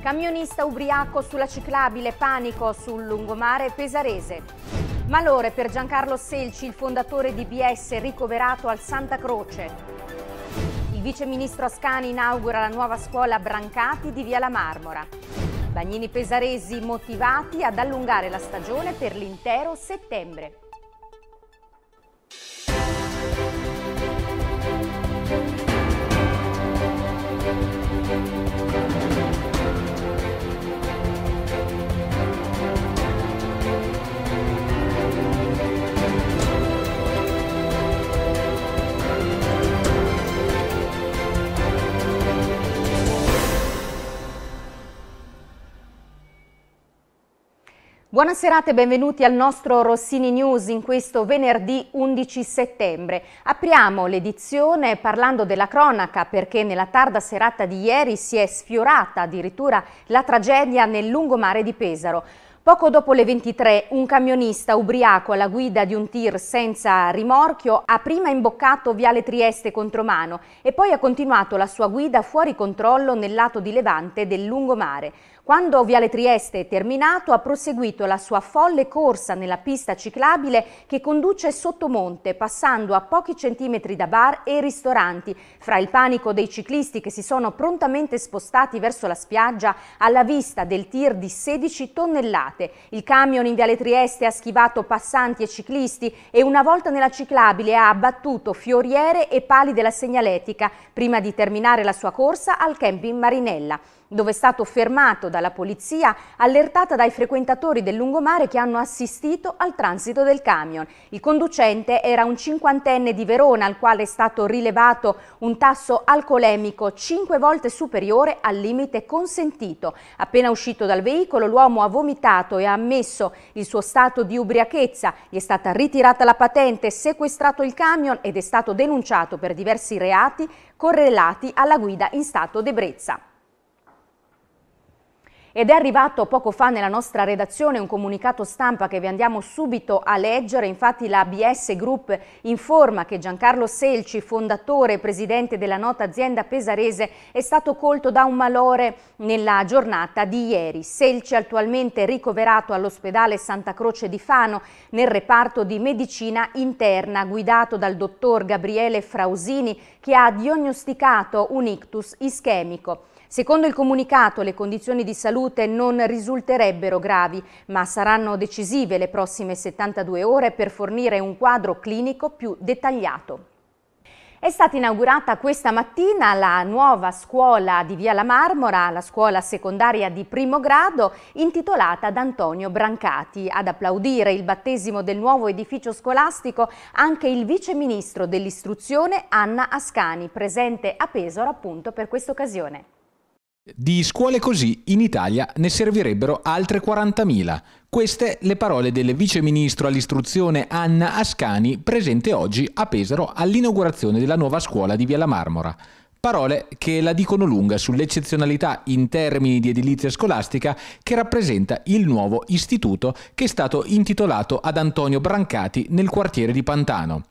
Camionista ubriaco sulla ciclabile, panico sul lungomare pesarese. Malore per Giancarlo Selci, il fondatore di BS, ricoverato al Santa Croce. Il viceministro Ascani inaugura la nuova scuola Brancati di Via la Marmora. Bagnini pesaresi motivati ad allungare la stagione per l'intero settembre. Buonasera e benvenuti al nostro Rossini News in questo venerdì 11 settembre. Apriamo l'edizione parlando della cronaca perché nella tarda serata di ieri si è sfiorata addirittura la tragedia nel lungomare di Pesaro. Poco dopo le 23 un camionista ubriaco alla guida di un tir senza rimorchio ha prima imboccato Viale Trieste contromano e poi ha continuato la sua guida fuori controllo nel lato di Levante del lungomare. Quando Viale Trieste è terminato ha proseguito la sua folle corsa nella pista ciclabile che conduce sottomonte passando a pochi centimetri da bar e ristoranti. Fra il panico dei ciclisti che si sono prontamente spostati verso la spiaggia alla vista del tir di 16 tonnellate. Il camion in Viale Trieste ha schivato passanti e ciclisti e una volta nella ciclabile ha abbattuto fioriere e pali della segnaletica prima di terminare la sua corsa al camping Marinella dove è stato fermato dalla polizia, allertata dai frequentatori del lungomare che hanno assistito al transito del camion. Il conducente era un cinquantenne di Verona, al quale è stato rilevato un tasso alcolemico cinque volte superiore al limite consentito. Appena uscito dal veicolo, l'uomo ha vomitato e ha ammesso il suo stato di ubriachezza. Gli è stata ritirata la patente, sequestrato il camion ed è stato denunciato per diversi reati correlati alla guida in stato d'ebbrezza. Ed è arrivato poco fa nella nostra redazione un comunicato stampa che vi andiamo subito a leggere, infatti la BS Group informa che Giancarlo Selci, fondatore e presidente della nota azienda pesarese, è stato colto da un malore nella giornata di ieri. Selci attualmente ricoverato all'ospedale Santa Croce di Fano nel reparto di medicina interna guidato dal dottor Gabriele Frausini che ha diagnosticato un ictus ischemico. Secondo il comunicato le condizioni di salute non risulterebbero gravi, ma saranno decisive le prossime 72 ore per fornire un quadro clinico più dettagliato. È stata inaugurata questa mattina la nuova scuola di Via la Marmora, la scuola secondaria di primo grado, intitolata ad Antonio Brancati. Ad applaudire il battesimo del nuovo edificio scolastico anche il vice ministro dell'istruzione Anna Ascani, presente a Pesaro appunto per questa occasione. Di scuole così in Italia ne servirebbero altre 40.000. Queste le parole del viceministro all'istruzione Anna Ascani presente oggi a Pesaro all'inaugurazione della nuova scuola di Via la Marmora. Parole che la dicono lunga sull'eccezionalità in termini di edilizia scolastica che rappresenta il nuovo istituto che è stato intitolato ad Antonio Brancati nel quartiere di Pantano.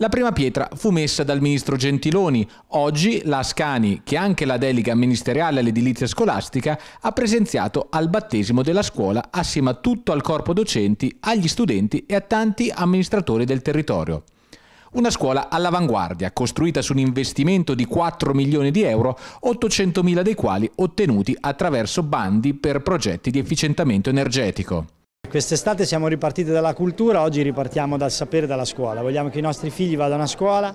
La prima pietra fu messa dal ministro Gentiloni. Oggi la Scani, che anche la delega ministeriale all'edilizia scolastica, ha presenziato al battesimo della scuola assieme a tutto il corpo docenti, agli studenti e a tanti amministratori del territorio. Una scuola all'avanguardia, costruita su un investimento di 4 milioni di euro, 800 mila dei quali ottenuti attraverso bandi per progetti di efficientamento energetico. Quest'estate siamo ripartiti dalla cultura, oggi ripartiamo dal sapere dalla scuola. Vogliamo che i nostri figli vadano a scuola,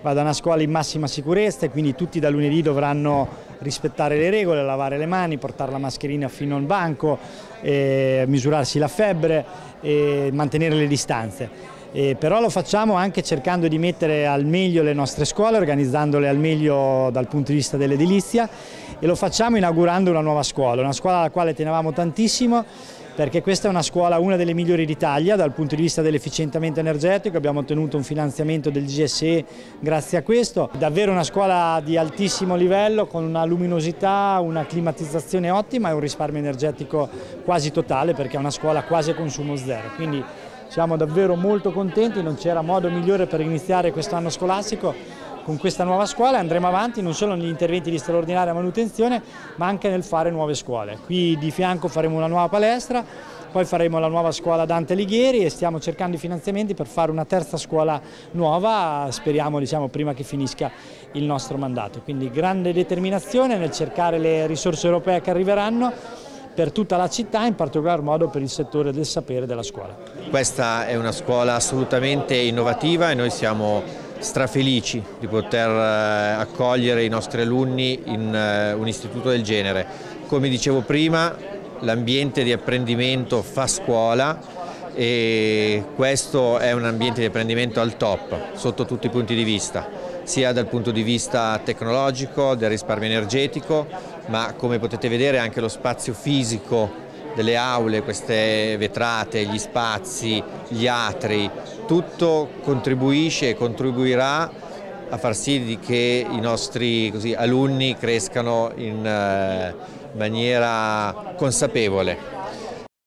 vadano a scuola in massima sicurezza e quindi tutti da lunedì dovranno rispettare le regole, lavare le mani, portare la mascherina fino al banco, eh, misurarsi la febbre e mantenere le distanze. Eh, però lo facciamo anche cercando di mettere al meglio le nostre scuole, organizzandole al meglio dal punto di vista dell'edilizia e lo facciamo inaugurando una nuova scuola, una scuola alla quale tenevamo tantissimo perché questa è una scuola, una delle migliori d'Italia dal punto di vista dell'efficientamento energetico, abbiamo ottenuto un finanziamento del GSE grazie a questo, davvero una scuola di altissimo livello con una luminosità, una climatizzazione ottima e un risparmio energetico quasi totale perché è una scuola quasi a consumo zero, quindi siamo davvero molto contenti, non c'era modo migliore per iniziare questo anno scolastico con questa nuova scuola andremo avanti non solo negli interventi di straordinaria manutenzione ma anche nel fare nuove scuole. Qui di fianco faremo una nuova palestra, poi faremo la nuova scuola Dante Alighieri e stiamo cercando i finanziamenti per fare una terza scuola nuova, speriamo diciamo, prima che finisca il nostro mandato. Quindi grande determinazione nel cercare le risorse europee che arriveranno per tutta la città, in particolar modo per il settore del sapere della scuola. Questa è una scuola assolutamente innovativa e noi siamo strafelici di poter eh, accogliere i nostri alunni in eh, un istituto del genere. Come dicevo prima, l'ambiente di apprendimento fa scuola e questo è un ambiente di apprendimento al top sotto tutti i punti di vista, sia dal punto di vista tecnologico, del risparmio energetico, ma come potete vedere anche lo spazio fisico delle aule, queste vetrate, gli spazi, gli atri, tutto contribuisce e contribuirà a far sì che i nostri così, alunni crescano in eh, maniera consapevole.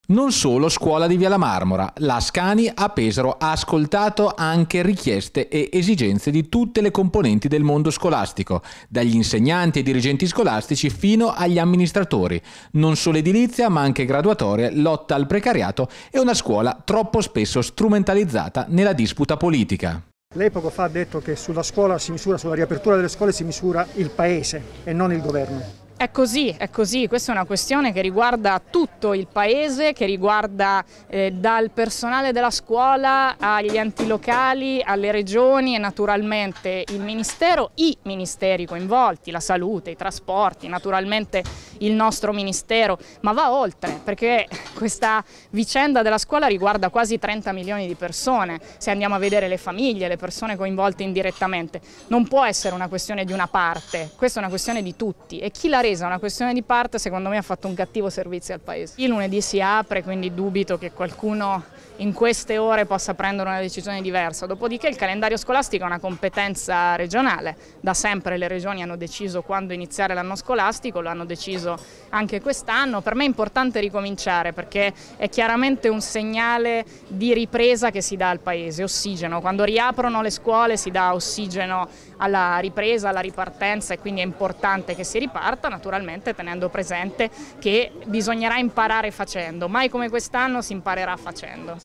Non solo Scuola di Via la Marmora, la Scani a Pesaro ha ascoltato anche richieste e esigenze di tutte le componenti del mondo scolastico, dagli insegnanti e dirigenti scolastici fino agli amministratori. Non solo edilizia ma anche graduatorie, lotta al precariato e una scuola troppo spesso strumentalizzata nella disputa politica. Lei poco fa ha detto che sulla scuola si misura, sulla riapertura delle scuole si misura il paese e non il governo. È così, è così, questa è una questione che riguarda tutto il paese, che riguarda eh, dal personale della scuola agli enti locali, alle regioni e naturalmente il Ministero, i ministeri coinvolti, la salute, i trasporti, naturalmente il nostro Ministero, ma va oltre perché questa vicenda della scuola riguarda quasi 30 milioni di persone, se andiamo a vedere le famiglie, le persone coinvolte indirettamente, non può essere una questione di una parte, questa è una questione di tutti e chi la rende presa una questione di parte secondo me ha fatto un cattivo servizio al Paese. Il lunedì si apre, quindi dubito che qualcuno in queste ore possa prendere una decisione diversa. Dopodiché il calendario scolastico è una competenza regionale, da sempre le regioni hanno deciso quando iniziare l'anno scolastico, lo hanno deciso anche quest'anno. Per me è importante ricominciare perché è chiaramente un segnale di ripresa che si dà al Paese, ossigeno. Quando riaprono le scuole si dà ossigeno alla ripresa, alla ripartenza e quindi è importante che si riparta, naturalmente tenendo presente che bisognerà imparare facendo, mai come quest'anno si imparerà facendo.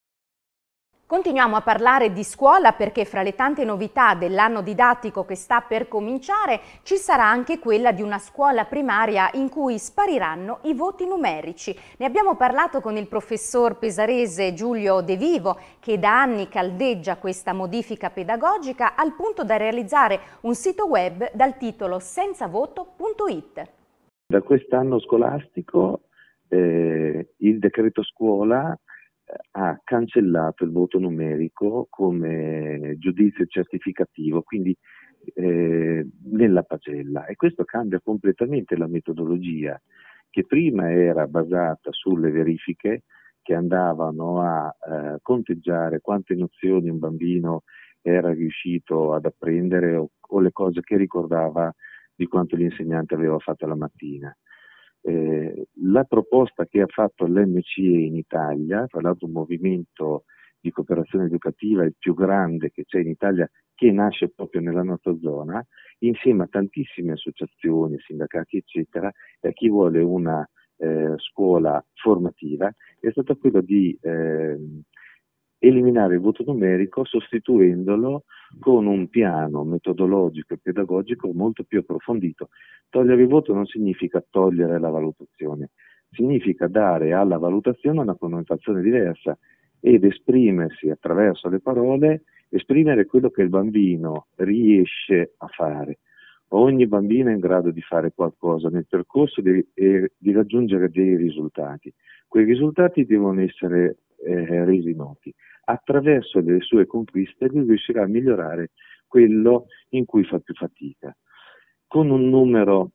Continuiamo a parlare di scuola perché fra le tante novità dell'anno didattico che sta per cominciare ci sarà anche quella di una scuola primaria in cui spariranno i voti numerici. Ne abbiamo parlato con il professor pesarese Giulio De Vivo che da anni caldeggia questa modifica pedagogica al punto da realizzare un sito web dal titolo senzavoto.it. Da quest'anno scolastico eh, il decreto scuola ha cancellato il voto numerico come giudizio certificativo, quindi eh, nella pagella e questo cambia completamente la metodologia che prima era basata sulle verifiche che andavano a eh, conteggiare quante nozioni un bambino era riuscito ad apprendere o, o le cose che ricordava di quanto l'insegnante aveva fatto la mattina la proposta che ha fatto l'MCE in Italia, tra l'altro un movimento di cooperazione educativa il più grande che c'è in Italia, che nasce proprio nella nostra zona, insieme a tantissime associazioni, sindacati, eccetera, e a chi vuole una eh, scuola formativa, è stata quella di eh, eliminare il voto numerico sostituendolo con un piano metodologico e pedagogico molto più approfondito. Togliere il voto non significa togliere la valutazione, significa dare alla valutazione una connotazione diversa ed esprimersi attraverso le parole, esprimere quello che il bambino riesce a fare. Ogni bambino è in grado di fare qualcosa nel percorso di, eh, di raggiungere dei risultati. Quei risultati devono essere eh, resi noti. Attraverso le sue conquiste lui riuscirà a migliorare quello in cui fa più fatica. Con un numero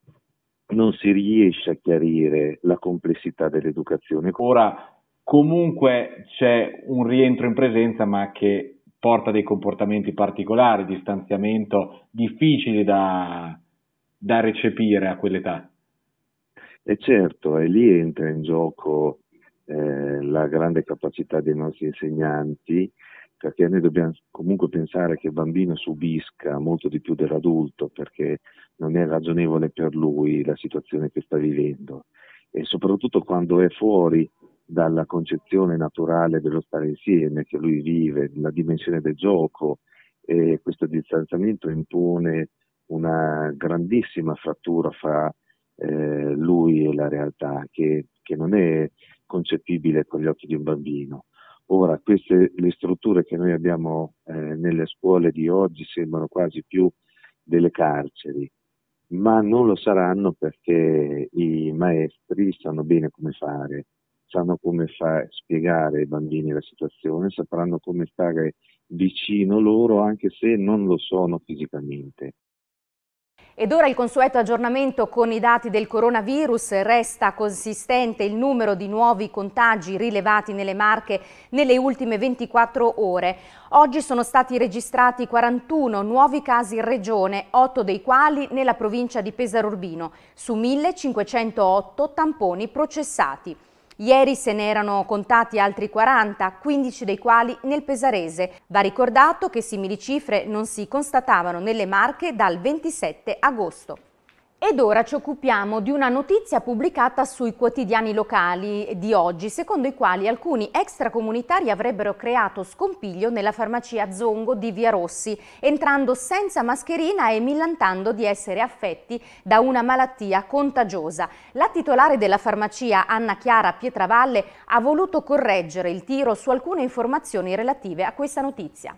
non si riesce a chiarire la complessità dell'educazione. Ora comunque c'è un rientro in presenza ma che porta dei comportamenti particolari, distanziamento difficili da, da recepire a quell'età. E certo, e lì entra in gioco eh, la grande capacità dei nostri insegnanti perché noi dobbiamo comunque pensare che il bambino subisca molto di più dell'adulto perché non è ragionevole per lui la situazione che sta vivendo e soprattutto quando è fuori dalla concezione naturale dello stare insieme che lui vive, la dimensione del gioco e questo distanziamento impone una grandissima frattura fra eh, lui e la realtà che, che non è concepibile con gli occhi di un bambino. Ora, queste le strutture che noi abbiamo eh, nelle scuole di oggi sembrano quasi più delle carceri, ma non lo saranno perché i maestri sanno bene come fare, sanno come fa- spiegare ai bambini la situazione, sapranno come stare vicino loro anche se non lo sono fisicamente. Ed ora il consueto aggiornamento con i dati del coronavirus. Resta consistente il numero di nuovi contagi rilevati nelle Marche nelle ultime 24 ore. Oggi sono stati registrati 41 nuovi casi in regione, 8 dei quali nella provincia di Pesaro Urbino, su 1508 tamponi processati. Ieri se ne erano contati altri 40, 15 dei quali nel Pesarese. Va ricordato che simili cifre non si constatavano nelle Marche dal 27 agosto. Ed ora ci occupiamo di una notizia pubblicata sui quotidiani locali di oggi, secondo i quali alcuni extracomunitari avrebbero creato scompiglio nella farmacia Zongo di Via Rossi, entrando senza mascherina e millantando di essere affetti da una malattia contagiosa. La titolare della farmacia, Anna Chiara Pietravalle, ha voluto correggere il tiro su alcune informazioni relative a questa notizia.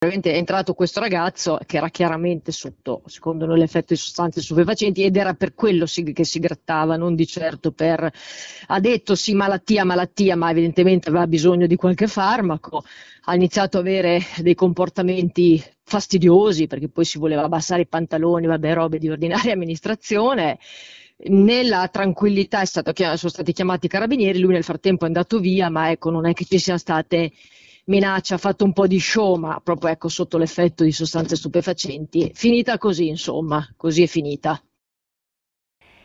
Veramente è entrato questo ragazzo che era chiaramente sotto, secondo noi, l'effetto di sostanze stupefacenti ed era per quello che si grattava, non di certo per ha detto sì malattia, malattia, ma evidentemente aveva bisogno di qualche farmaco, ha iniziato a avere dei comportamenti fastidiosi perché poi si voleva abbassare i pantaloni, vabbè, robe di ordinaria amministrazione nella tranquillità sono stati chiamati i carabinieri, lui nel frattempo è andato via, ma ecco, non è che ci siano state minaccia, ha fatto un po' di show, ma proprio ecco, sotto l'effetto di sostanze stupefacenti. Finita così, insomma, così è finita.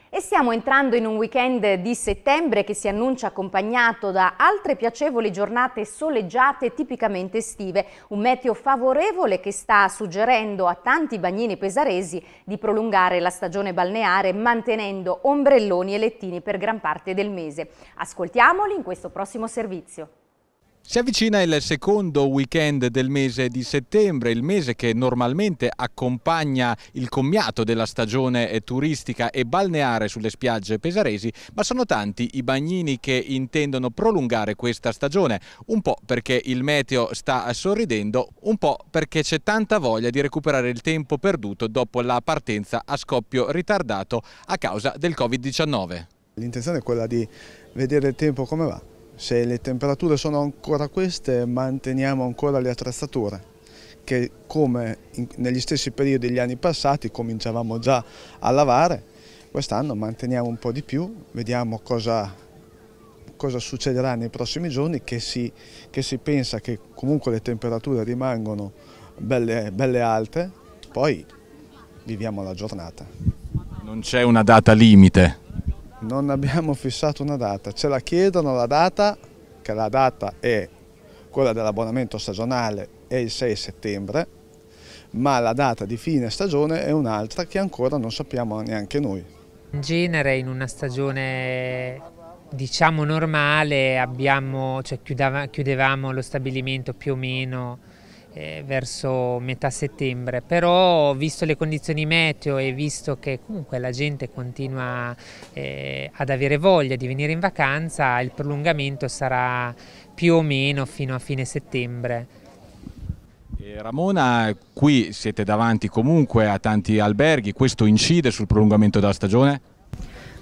E stiamo entrando in un weekend di settembre che si annuncia accompagnato da altre piacevoli giornate soleggiate tipicamente estive, un meteo favorevole che sta suggerendo a tanti bagnini pesaresi di prolungare la stagione balneare mantenendo ombrelloni e lettini per gran parte del mese. Ascoltiamoli in questo prossimo servizio. Si avvicina il secondo weekend del mese di settembre, il mese che normalmente accompagna il commiato della stagione eh, turistica e balneare sulle spiagge pesaresi, ma sono tanti i bagnini che intendono prolungare questa stagione, un po' perché il meteo sta sorridendo, un po' perché c'è tanta voglia di recuperare il tempo perduto dopo la partenza a scoppio ritardato a causa del Covid-19. L'intenzione è quella di vedere il tempo come va se le temperature sono ancora queste manteniamo ancora le attrezzature che come in, negli stessi periodi degli anni passati cominciavamo già a lavare, quest'anno manteniamo un po' di più, vediamo cosa, cosa succederà nei prossimi giorni che si, che si, pensa che comunque le temperature rimangono belle, belle alte, poi viviamo la giornata. Non c'è una data limite? Non abbiamo fissato una data, ce la chiedono la data, che la data è quella dell'abbonamento stagionale, è il 6 settembre, ma la data di fine stagione è un'altra che ancora non sappiamo neanche noi. In genere in una stagione diciamo normale abbiamo, cioè chiudeva, chiudevamo lo stabilimento più o meno eh, verso metà settembre, però visto le condizioni meteo e visto che comunque la gente continua eh, ad avere voglia di venire in vacanza, il prolungamento sarà più o meno fino a fine settembre. Ramona, qui siete davanti comunque a tanti alberghi, questo incide sul prolungamento della stagione?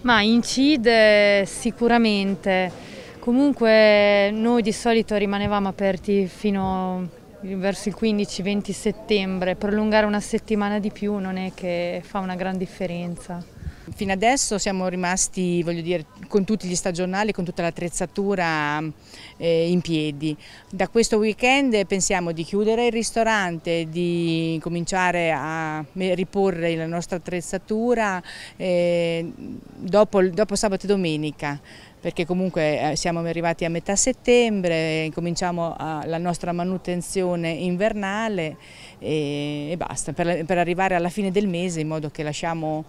Ma incide sicuramente, comunque noi di solito rimanevamo aperti fino verso il 15-20 settembre, prolungare una settimana di più non è che fa una gran differenza. Fino adesso siamo rimasti dire, con tutti gli stagionali, con tutta l'attrezzatura eh, in piedi. Da questo weekend pensiamo di chiudere il ristorante, di cominciare a riporre la nostra attrezzatura eh, dopo, dopo sabato e domenica perché comunque eh, siamo arrivati a metà settembre, cominciamo ah, la nostra manutenzione invernale e, basta, per, arrivare alla fine del mese in modo che lasciamo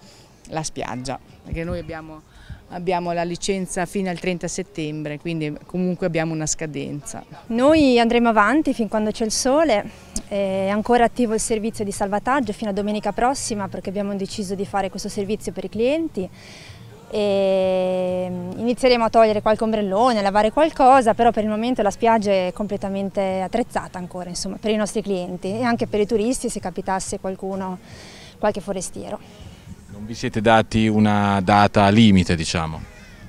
la spiaggia, perché noi abbiamo, abbiamo, la licenza fino al 30 settembre, quindi comunque abbiamo una scadenza. Noi andremo avanti fin quando c'è il sole, è ancora attivo il servizio di salvataggio fino a domenica prossima perché abbiamo deciso di fare questo servizio per i clienti. E inizieremo a togliere qualche ombrellone, a lavare qualcosa, però per il momento la spiaggia è completamente attrezzata ancora insomma, per i nostri clienti e anche per i turisti se capitasse qualcuno, qualche forestiero. Non vi siete dati una data limite, diciamo?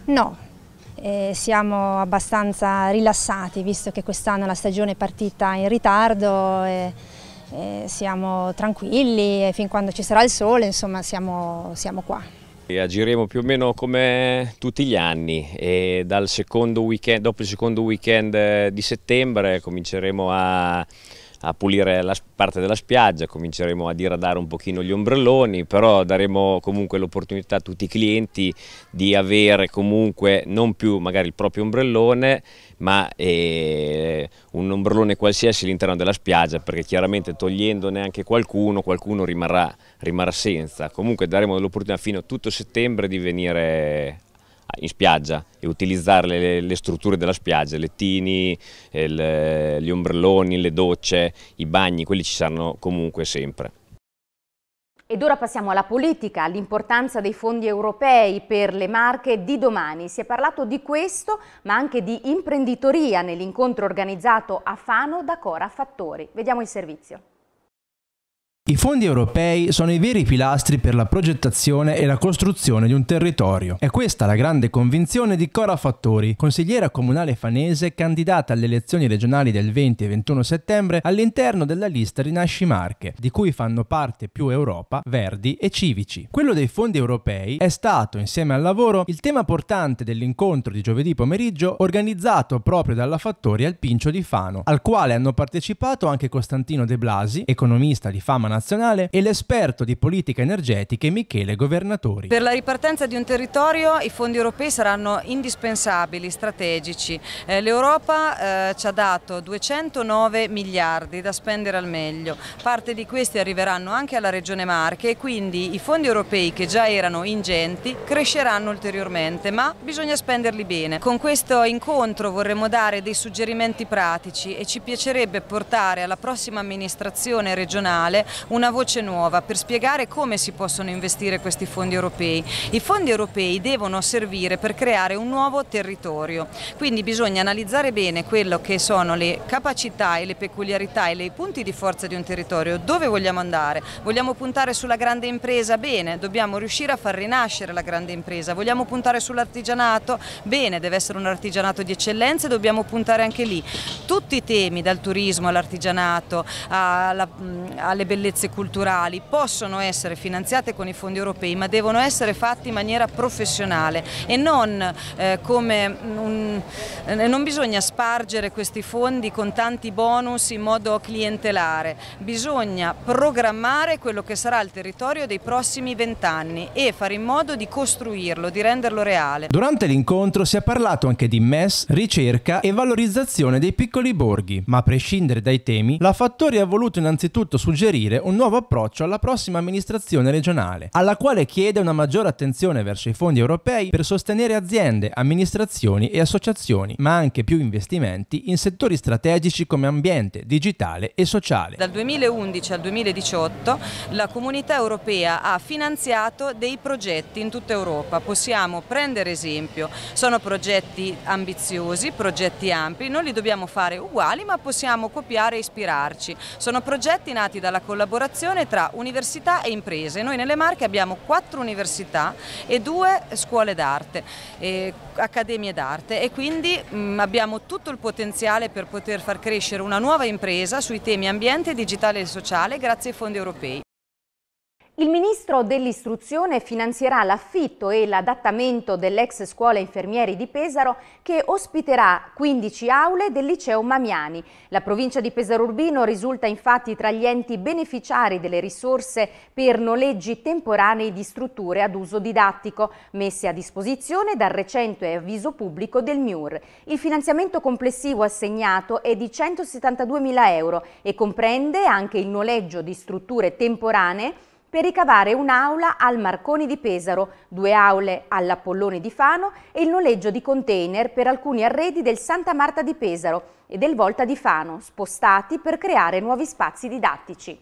No, eh, siamo abbastanza rilassati, visto che quest'anno la stagione è partita in ritardo. E, e siamo tranquilli e fin quando ci sarà il sole insomma siamo, siamo qua. Agiremo più o meno come tutti gli anni e dal secondo weekend, dopo il secondo weekend eh, di settembre cominceremo a a pulire la parte della spiaggia, cominceremo a diradare un pochino gli ombrelloni, però daremo comunque l'opportunità a tutti i clienti di avere comunque non più magari il proprio ombrellone, ma eh, un ombrellone qualsiasi all'interno della spiaggia, perché chiaramente togliendone anche qualcuno, qualcuno rimarrà, rimarrà senza. Comunque daremo l'opportunità fino a tutto settembre di venire in spiaggia e utilizzare le, le strutture della spiaggia, i lettini, eh, le, gli ombrelloni, le docce, i bagni, quelli ci saranno comunque sempre. Ed ora passiamo alla politica, all'importanza dei fondi europei per le marche di domani. Si è parlato di questo, ma anche di imprenditoria nell'incontro organizzato a Fano da Cora Fattori. Vediamo il servizio. I fondi europei sono i veri pilastri per la progettazione e la costruzione di un territorio. È questa la grande convinzione di Cora Fattori, consigliera comunale fanese candidata alle elezioni regionali del 20 e 21 settembre all'interno della lista Rinasci Marche, di cui fanno parte più Europa, Verdi e Civici. Quello dei fondi europei è stato, insieme al lavoro, il tema portante dell'incontro di giovedì pomeriggio organizzato proprio dalla Fattori al Pincio di Fano, al quale hanno partecipato anche Costantino De Blasi, economista di fama nazionale internazionale e l'esperto di politiche energetiche Michele Governatori. Per la ripartenza di un territorio i fondi europei saranno indispensabili, strategici. Eh, L'Europa eh, ci ha dato 209 miliardi da spendere al meglio, parte di questi arriveranno anche alla regione Marche e quindi i fondi europei che già erano ingenti cresceranno ulteriormente, ma bisogna spenderli bene. Con questo incontro vorremmo dare dei suggerimenti pratici e ci piacerebbe portare alla prossima amministrazione regionale una voce nuova per spiegare come si possono investire questi fondi europei. I fondi europei devono servire per creare un nuovo territorio, quindi bisogna analizzare bene quello che sono le capacità e le peculiarità e i punti di forza di un territorio, dove vogliamo andare, vogliamo puntare sulla grande impresa, bene, dobbiamo riuscire a far rinascere la grande impresa, vogliamo puntare sull'artigianato, bene, deve essere un artigianato di eccellenza e dobbiamo puntare anche lì. Tutti i temi, dal turismo all'artigianato, alle bellezze bellezze culturali possono essere finanziate con i fondi europei ma devono essere fatte in maniera professionale e non eh, come un, eh, non bisogna spargere questi fondi con tanti bonus in modo clientelare, bisogna programmare quello che sarà il territorio dei prossimi vent'anni e fare in modo di costruirlo, di renderlo reale. Durante l'incontro si è parlato anche di MES, ricerca e valorizzazione dei piccoli borghi, ma a prescindere dai temi, la Fattori ha voluto innanzitutto suggerire un nuovo approccio alla prossima amministrazione regionale, alla quale chiede una maggiore attenzione verso i fondi europei per sostenere aziende, amministrazioni e associazioni, ma anche più investimenti in settori strategici come ambiente, digitale e sociale. Dal 2011 al 2018 la comunità europea ha finanziato dei progetti in tutta Europa, possiamo prendere esempio, sono progetti ambiziosi, progetti ampi, non li dobbiamo fare uguali ma possiamo copiare e ispirarci. Sono progetti nati dalla collaborazione collaborazione tra università e imprese. Noi nelle Marche abbiamo quattro università e due scuole d'arte, eh, accademie d'arte e quindi mh, mm, abbiamo tutto il potenziale per poter far crescere una nuova impresa sui temi ambiente, digitale e sociale grazie ai fondi europei. Il ministro dell'istruzione finanzierà l'affitto e l'adattamento dell'ex scuola infermieri di Pesaro che ospiterà 15 aule del liceo Mamiani. La provincia di Pesaro Urbino risulta infatti tra gli enti beneficiari delle risorse per noleggi temporanei di strutture ad uso didattico messe a disposizione dal recente avviso pubblico del MIUR. Il finanziamento complessivo assegnato è di 172 mila euro e comprende anche il noleggio di strutture temporanee per ricavare un'aula al Marconi di Pesaro, due aule all'Apollone di Fano e il noleggio di container per alcuni arredi del Santa Marta di Pesaro e del Volta di Fano, spostati per creare nuovi spazi didattici.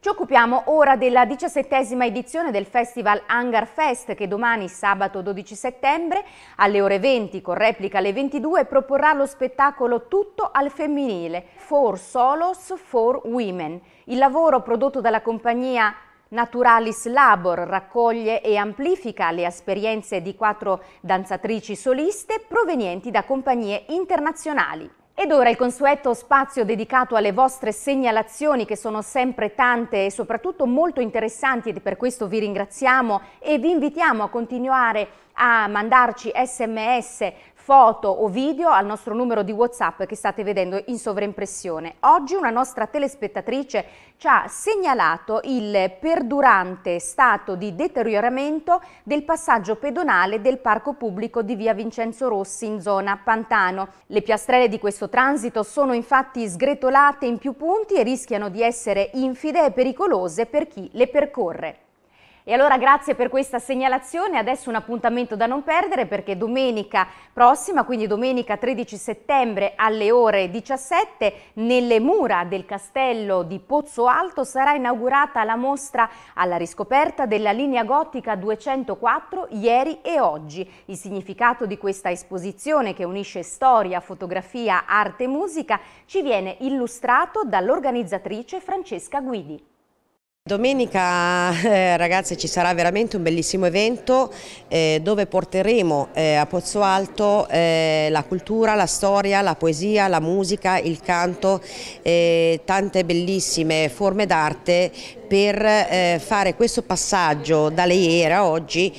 Ci occupiamo ora della diciassettesima edizione del Festival Hangar Fest che domani sabato 12 settembre alle ore 20 con replica alle 22 proporrà lo spettacolo Tutto al femminile For Solos for Women. Il lavoro prodotto dalla compagnia Naturalis Labor raccoglie e amplifica le esperienze di quattro danzatrici soliste provenienti da compagnie internazionali. Ed ora il consueto spazio dedicato alle vostre segnalazioni che sono sempre tante e soprattutto molto interessanti e per questo vi ringraziamo e vi invitiamo a continuare a mandarci sms foto o video al nostro numero di WhatsApp che state vedendo in sovraimpressione. Oggi una nostra telespettatrice ci ha segnalato il perdurante stato di deterioramento del passaggio pedonale del parco pubblico di via Vincenzo Rossi in zona Pantano. Le piastrelle di questo transito sono infatti sgretolate in più punti e rischiano di essere infide e pericolose per chi le percorre. E allora grazie per questa segnalazione, adesso un appuntamento da non perdere perché domenica prossima, quindi domenica 13 settembre alle ore 17, nelle mura del castello di Pozzo Alto sarà inaugurata la mostra alla riscoperta della linea gotica 204 ieri e oggi. Il significato di questa esposizione che unisce storia, fotografia, arte e musica ci viene illustrato dall'organizzatrice Francesca Guidi. Domenica eh, ragazze ci sarà veramente un bellissimo evento eh, dove porteremo eh, a Pozzo Alto eh, la cultura, la storia, la poesia, la musica, il canto, eh, tante bellissime forme d'arte per eh, fare questo passaggio da lei era oggi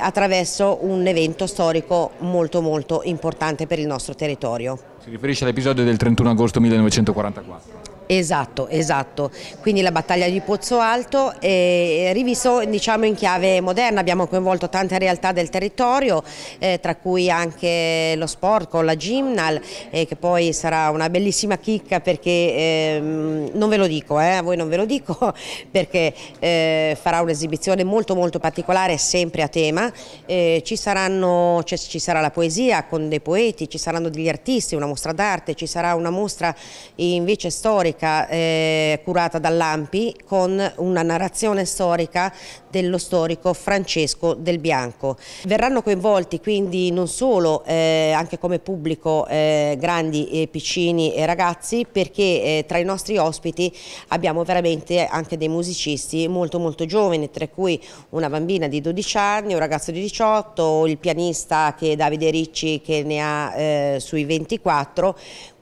attraverso un evento storico molto molto importante per il nostro territorio. Si riferisce all'episodio del 31 agosto 1944? Esatto, esatto. Quindi la battaglia di Pozzo Alto è eh, riviso diciamo, in chiave moderna, abbiamo coinvolto tante realtà del territorio, eh, tra cui anche lo sport con la Gymnal, eh, che poi sarà una bellissima chicca perché, eh, non ve lo dico, eh, a voi non ve lo dico, perché eh, farà un'esibizione molto molto particolare, sempre a tema, eh, ci, saranno, cioè, ci sarà la poesia con dei poeti, ci saranno degli artisti, una mostra d'arte, ci sarà una mostra invece storica storica eh, curata dall'Ampi con una narrazione storica dello storico Francesco Del Bianco. Verranno coinvolti quindi non solo eh, anche come pubblico eh, grandi e piccini e ragazzi perché eh, tra i nostri ospiti abbiamo veramente anche dei musicisti molto molto giovani tra cui una bambina di 12 anni, un ragazzo di 18, il pianista che è Davide Ricci che ne ha eh, sui 24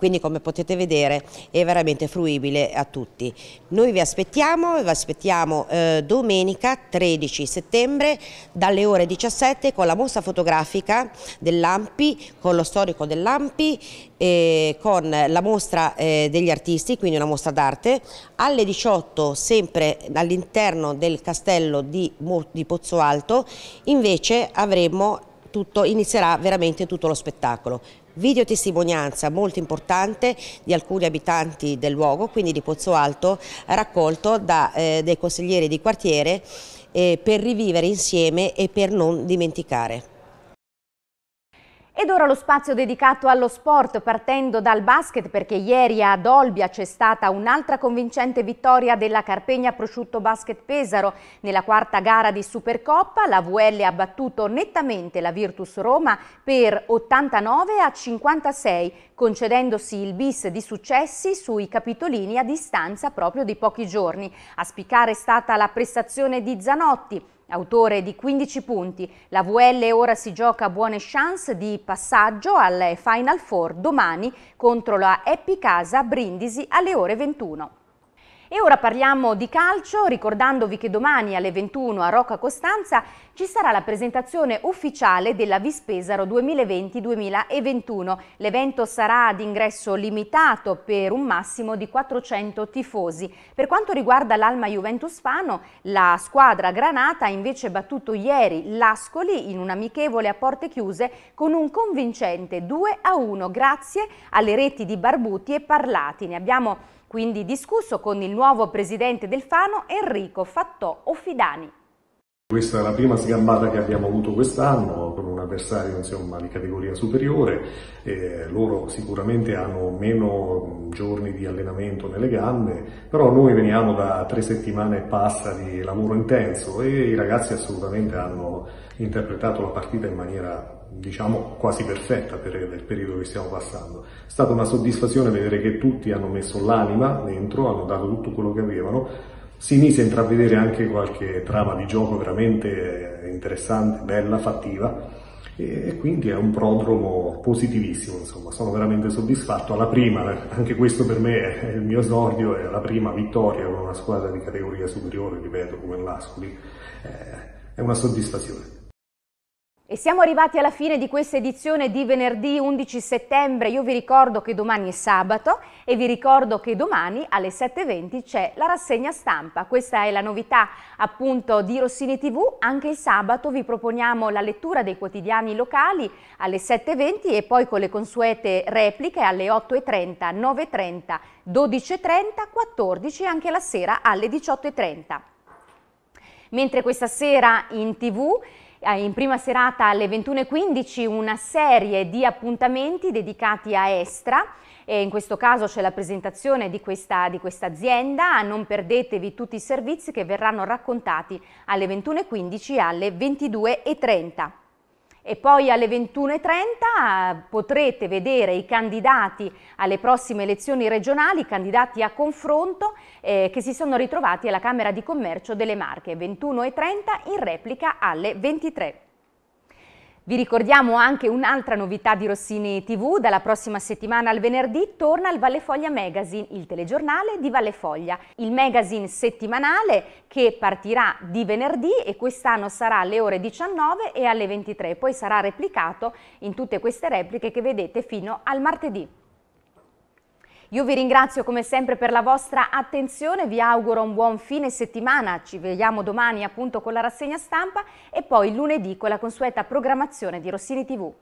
quindi come potete vedere è veramente fruibile a tutti. Noi vi aspettiamo, vi aspettiamo eh, domenica 13 settembre dalle ore 17 con la mostra fotografica dell'Ampi, con lo storico dell'Ampi, eh, con la mostra eh, degli artisti, quindi una mostra d'arte, alle 18 sempre all'interno del castello di, di Pozzo Alto, invece avremo tutto, inizierà veramente tutto lo spettacolo videotestimonianza molto importante di alcuni abitanti del luogo, quindi di Pozzo Alto, raccolto da, eh, dai consiglieri di quartiere eh, per rivivere insieme e per non dimenticare. Ed ora lo spazio dedicato allo sport, partendo dal basket, perché ieri ad Olbia c'è stata un'altra convincente vittoria della Carpegna Prosciutto Basket Pesaro. Nella quarta gara di Supercoppa la VL ha battuto nettamente la Virtus Roma per 89 a 56, concedendosi il bis di successi sui capitolini a distanza proprio di pochi giorni. A spiccare è stata la prestazione di Zanotti, Autore di 15 punti, la VL ora si gioca buone chance di passaggio al Final Four domani contro la Eppi Casa Brindisi alle ore 21. E ora parliamo di calcio ricordandovi che domani alle 21 a Rocca Costanza ci sarà la presentazione ufficiale della Vispesaro 2020-2021. L'evento sarà ad ingresso limitato per un massimo di 400 tifosi. Per quanto riguarda l'Alma Juventus Fano, la squadra granata ha invece battuto ieri l'Ascoli in un amichevole a porte chiuse con un convincente 2 a 1 grazie alle reti di Barbuti e Parlati. Ne abbiamo quindi discusso con il nuovo presidente del Fano Enrico Fattò Offidani. Questa è la prima sgambata che abbiamo avuto quest'anno con un avversario insomma, di categoria superiore, eh, loro sicuramente hanno meno giorni di allenamento nelle gambe, però noi veniamo da tre settimane e passa di lavoro intenso e i ragazzi assolutamente hanno interpretato la partita in maniera diciamo quasi perfetta per il periodo che stiamo passando. È stata una soddisfazione vedere che tutti hanno messo l'anima dentro, hanno dato tutto quello che avevano, si mise a intravedere anche qualche trama di gioco veramente eh, interessante, bella, fattiva e quindi è un prodromo positivissimo, insomma, sono veramente soddisfatto. Alla prima, anche questo per me è il mio esordio, è la prima vittoria con una squadra di categoria superiore, ripeto, come l'Ascoli, eh, è una soddisfazione. E siamo arrivati alla fine di questa edizione di venerdì 11 settembre. Io vi ricordo che domani è sabato e vi ricordo che domani alle 7.20 c'è la rassegna stampa. Questa è la novità appunto di Rossini TV. Anche il sabato vi proponiamo la lettura dei quotidiani locali alle 7.20 e poi con le consuete repliche alle 8.30, 9.30, 12.30, 14 e anche la sera alle 18.30. Mentre questa sera in TV eh, in prima serata alle 21.15 una serie di appuntamenti dedicati a Estra. E in questo caso c'è la presentazione di questa, di questa, azienda, non perdetevi tutti i servizi che verranno raccontati alle 21.15 e alle 22.30. E poi alle 21.30 eh, potrete vedere i candidati alle prossime elezioni regionali, candidati a confronto eh, che si sono ritrovati alla Camera di Commercio delle Marche. 21.30 in replica alle 23. Vi ricordiamo anche un'altra novità di Rossini TV, dalla prossima settimana al venerdì torna il Valle Foglia Magazine, il telegiornale di Valle Foglia, il magazine settimanale che partirà di venerdì e quest'anno sarà alle ore 19 e alle 23, poi sarà replicato in tutte queste repliche che vedete fino al martedì. Io vi ringrazio come sempre per la vostra attenzione, vi auguro un buon fine settimana, ci vediamo domani appunto con la rassegna stampa e poi lunedì con la consueta programmazione di Rossini TV.